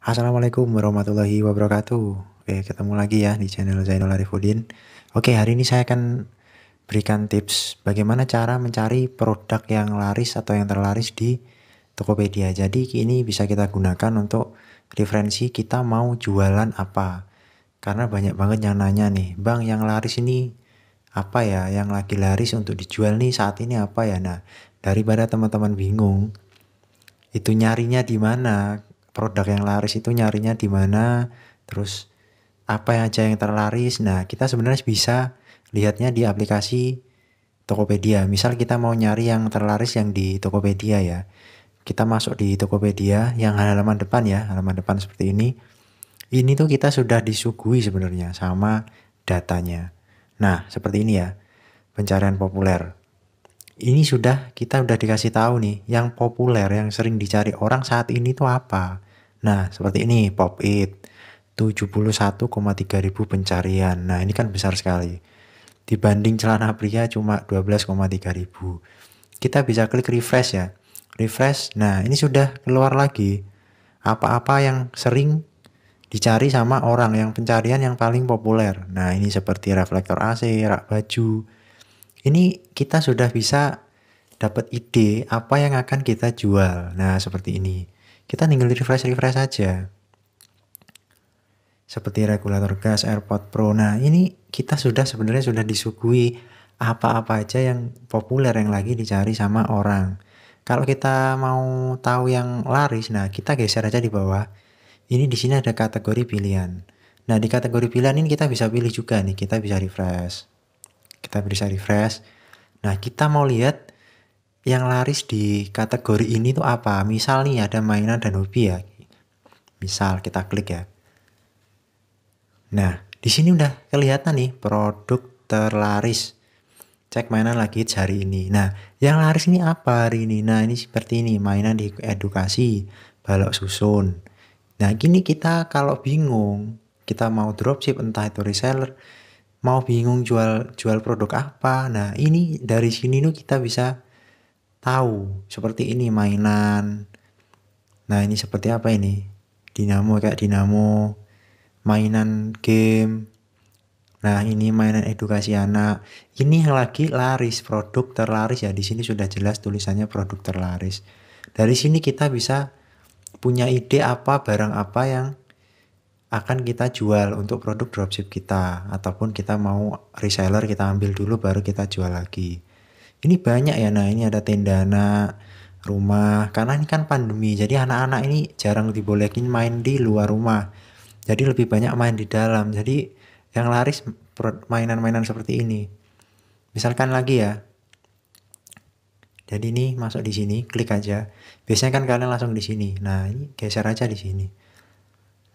Assalamualaikum warahmatullahi wabarakatuh. Oke, ketemu lagi ya di channel Zainul Arifudin. Oke, hari ini saya akan berikan tips bagaimana cara mencari produk yang laris atau yang terlaris di Tokopedia. Jadi ini bisa kita gunakan untuk referensi kita mau jualan apa. Karena banyak banget yang nanya nih, Bang yang laris ini apa ya, yang lagi laris untuk dijual nih saat ini apa ya. Nah, daripada teman-teman bingung, itu nyarinya di mana produk yang laris itu nyarinya di mana, terus apa yang aja yang terlaris. Nah, kita sebenarnya bisa lihatnya di aplikasi Tokopedia. Misal kita mau nyari yang terlaris yang di Tokopedia ya. Kita masuk di Tokopedia yang halaman depan ya, halaman depan seperti ini. Ini tuh kita sudah disuguhi sebenarnya sama datanya. Nah, seperti ini ya. Pencarian populer ini sudah kita sudah dikasih tahu nih yang populer yang sering dicari orang saat ini itu apa. Nah, seperti ini pop it 71,3 ribu pencarian. Nah, ini kan besar sekali. Dibanding celana pria cuma 12,3 ribu. Kita bisa klik refresh ya. Refresh. Nah, ini sudah keluar lagi apa-apa yang sering dicari sama orang yang pencarian yang paling populer. Nah, ini seperti reflektor AC, rak baju, ini kita sudah bisa dapat ide apa yang akan kita jual. Nah, seperti ini. Kita tinggal refresh-refresh saja. Seperti regulator gas, AirPod Pro. Nah, ini kita sudah sebenarnya sudah disuguhi apa-apa aja yang populer yang lagi dicari sama orang. Kalau kita mau tahu yang laris, nah kita geser aja di bawah. Ini di sini ada kategori pilihan. Nah, di kategori pilihan ini kita bisa pilih juga nih, kita bisa refresh kita bisa refresh nah kita mau lihat yang laris di kategori ini tuh apa misal nih ada mainan dan hobi ya misal kita klik ya nah di sini udah kelihatan nih produk terlaris cek mainan lagi hari ini. Nah, yang laris ini apa hari ini? Nah, ini seperti ini, mainan di edukasi, balok susun. Nah, gini kita kalau bingung, kita mau dropship entah itu reseller, mau bingung jual jual produk apa. Nah, ini dari sini nu kita bisa tahu seperti ini mainan. Nah, ini seperti apa ini? Dinamo kayak dinamo, mainan game. Nah, ini mainan edukasi anak. Ini yang lagi laris, produk terlaris ya. Di sini sudah jelas tulisannya produk terlaris. Dari sini kita bisa punya ide apa barang apa yang akan kita jual untuk produk dropship kita ataupun kita mau reseller kita ambil dulu baru kita jual lagi. Ini banyak ya nah ini ada tendana rumah karena ini kan pandemi jadi anak-anak ini jarang dibolehin main di luar rumah. Jadi lebih banyak main di dalam. Jadi yang laris mainan-mainan seperti ini. Misalkan lagi ya, jadi ini masuk di sini, klik aja. Biasanya kan kalian langsung di sini. Nah, ini geser aja di sini.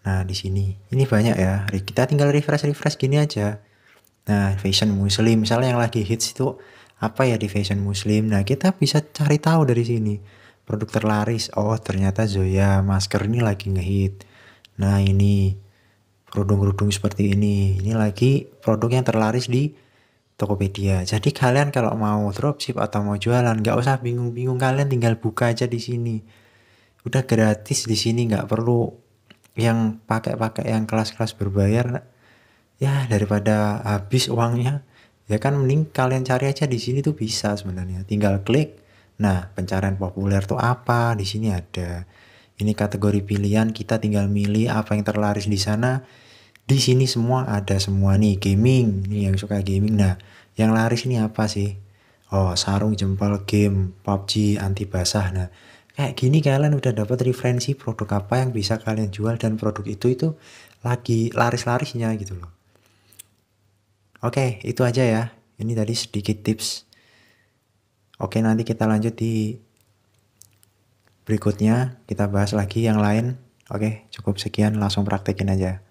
Nah, di sini ini banyak ya. Kita tinggal refresh-refresh gini aja. Nah, fashion muslim misalnya yang lagi hits itu apa ya di fashion muslim. Nah, kita bisa cari tahu dari sini. Produk terlaris. Oh, ternyata Zoya masker ini lagi ngehit. Nah, ini kerudung-kerudung seperti ini. Ini lagi produk yang terlaris di Tokopedia. Jadi kalian kalau mau dropship atau mau jualan, nggak usah bingung-bingung kalian tinggal buka aja di sini. Udah gratis di sini, nggak perlu yang pakai-pakai yang kelas-kelas berbayar ya daripada habis uangnya ya kan mending kalian cari aja di sini tuh bisa sebenarnya tinggal klik nah pencarian populer tuh apa di sini ada ini kategori pilihan kita tinggal milih apa yang terlaris di sana di sini semua ada semua nih gaming nih yang suka gaming nah yang laris ini apa sih oh sarung jempol game PUBG anti basah nah kayak gini kalian udah dapat referensi produk apa yang bisa kalian jual dan produk itu itu lagi laris-larisnya gitu loh. Oke, itu aja ya. Ini tadi sedikit tips. Oke, nanti kita lanjut di berikutnya kita bahas lagi yang lain. Oke, cukup sekian langsung praktekin aja.